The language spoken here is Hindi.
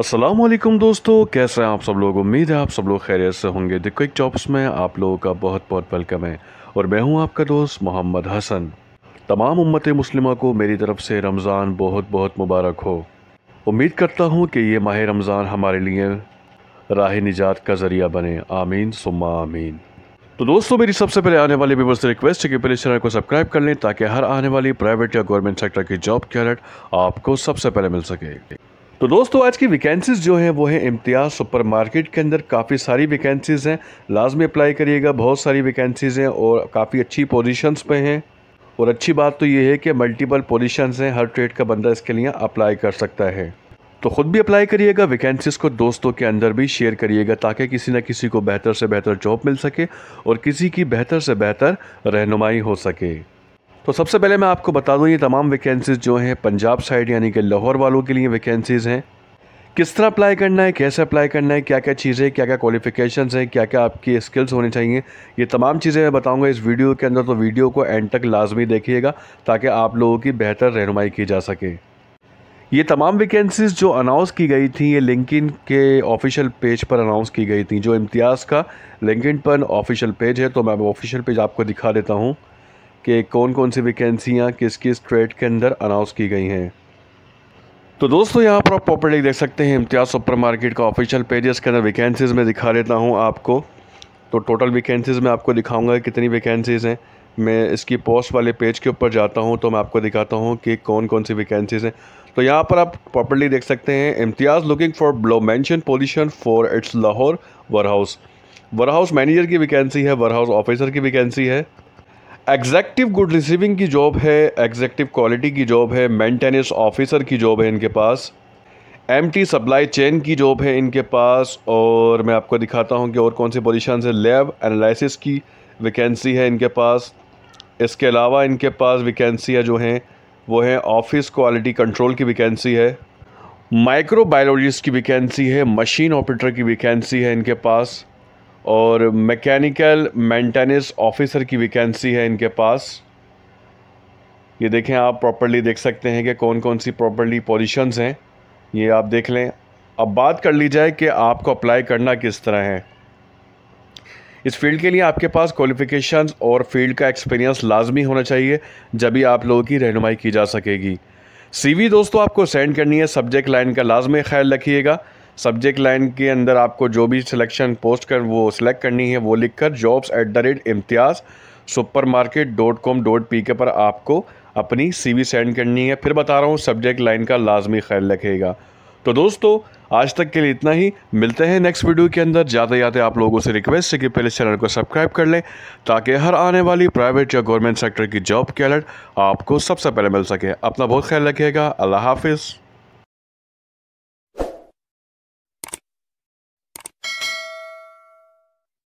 असलम दोस्तों कैसे हैं आप सब लोग उम्मीद है आप सब लोग खैरियत से होंगे द क्विक जॉब्स में आप लोगों का बहुत बहुत वेलकम है और मैं हूं आपका दोस्त मोहम्मद हसन तमाम उम्मत मुस्लिमों को मेरी तरफ़ से रमज़ान बहुत बहुत मुबारक हो उम्मीद करता हूं कि ये माह रमज़ान हमारे लिए राह निजात का ज़रिया बने आमीन सुमा आमीन तो दोस्तों मेरी सबसे पहले आने वाले व्यवर्स से रिक्वेस्ट है कि पहले चैनल को सब्सक्राइब कर लें ताकि हर आने वाली प्राइवेट या गवर्नमेंट सेक्टर की जॉब की अलर्ट आपको सबसे पहले मिल सके तो दोस्तों आज की वैकेंसीज़ जो हैं वो हैं इम्तियाज़ सुपर मार्केट के अंदर काफ़ी सारी वैकेंसीज़ हैं लाजमी अप्लाई करिएगा बहुत सारी वैकेंसीज़ हैं और काफ़ी अच्छी पोजीशंस पे हैं और अच्छी बात तो ये है कि मल्टीपल पोजीशंस हैं हर ट्रेड का बंदा इसके लिए अप्लाई कर सकता है तो ख़ुद भी अप्लाई करिएगा वैकेंसीज़ को दोस्तों के अंदर भी शेयर करिएगा ताकि किसी न किसी को बेहतर से बेहतर जॉब मिल सके और किसी की बेहतर से बेहतर रहनुमाई हो सके तो सबसे पहले मैं आपको बता दूं ये तमाम वैकेंसीज़ जो हैं पंजाब साइड यानी कि लाहौर वालों के लिए वैकेंसीज़ हैं किस तरह अप्लाई करना है कैसे अप्लाई करना है क्या क्या चीज़ें क्या क्या क्वालिफिकेशंस हैं क्या क्या आपकी स्किल्स होनी चाहिए ये तमाम चीज़ें मैं बताऊंगा इस वीडियो के अंदर तो वीडियो को एंड तक लाजमी देखिएगा ताकि आप लोगों की बेहतर रहनुमाई की जा सके ये तमाम वैकेंसीज़ जो अनाउंस की गई थी ये लिंकिन के ऑफिशियल पेज पर अनाउंस की गई थी जो इम्तियाज़ का लिंकिन पर ऑफिशियल पेज है तो मैं ऑफिशियल पेज आपको दिखा देता हूँ कि कौन कौन सी वैकेंसियाँ किस किस ट्रेड के अंदर अनाउंस की गई हैं तो दोस्तों यहाँ पर आप प्रॉपर्टी देख सकते हैं इम्तियाज़ सुपर मार्केट का ऑफिशियल पेज इसके अंदर वैकेंसीज़ में दिखा देता हूँ आपको तो टोटल वैकेंसीज़ में आपको दिखाऊंगा कितनी वैकेंसीज़ हैं मैं इसकी पोस्ट वाले पेज के ऊपर जाता हूँ तो मैं आपको दिखाता हूँ कि कौन कौन सी वैकेंसीज़ हैं तो यहाँ पर आप प्रॉपर्ली देख सकते हैं Imtiaz looking for below mentioned position for it's Lahore warehouse warehouse manager की वैकेंसी है वर हाउस ऑफिसर की वैकेंसी है एग्जैक्टिव गुड रिसीविंग की जॉब है एग्जैक्टिव क्वालिटी की जॉब है मेंटेनेंस ऑफिसर की जॉब है इनके पास एम टी सप्लाई चेन की जॉब है इनके पास और मैं आपको दिखाता हूँ कि और कौन सी पोजिशन है लैब एनालिसिस की वैकेंसी है इनके पास इसके अलावा इनके पास वैकेंसियाँ है जो हैं वो हैं ऑफिस क्वालिटी कंट्रोल की वैकेंसी है माइक्रोबायोलॉजिस्ट की वैकेंसी है मशीन ऑपरेटर की वैकेंसी है इनके पास और मैकेनिकल मेंटेनेंस ऑफिसर की वैकेंसी है इनके पास ये देखें आप प्रॉपरली देख सकते हैं कि कौन कौन सी प्रॉपरली पोजीशंस हैं ये आप देख लें अब बात कर ली जाए कि आपको अप्लाई करना किस तरह है इस फील्ड के लिए आपके पास क्वालिफ़िकेशंस और फील्ड का एक्सपीरियंस लाजमी होना चाहिए जब भी आप लोगों की रहनुमाई की जा सकेगी सीवी दोस्तों आपको सेंड करनी है सब्जेक्ट लाइन का लाजमी ख्याल रखिएगा सब्जेक्ट लाइन के अंदर आपको जो भी सिलेक्शन पोस्ट कर वो सिलेक्ट करनी है वो लिखकर jobs at the rate Imtiaz super market dot com dot P K पर आपको अपनी सीवी सेंड करनी है फिर बता रहा हूँ सब्जेक्ट लाइन का लाजमी ख्याल रखेगा तो दोस्तों आज तक के लिए इतना ही मिलते हैं नेक्स्ट वीडियो के अंदर जाते जाते आप लोगों से रिक्वेस्ट है कि पहले चैनल को सब्सक्राइब कर लें ताकि हर आने वाली प्राइवेट या गवर्नमेंट सेक्टर की जॉब के अलर्ट आपको सबसे पहले मिल सके अपना बहुत ख्याल रखिएगा अल्लाह हाफिज़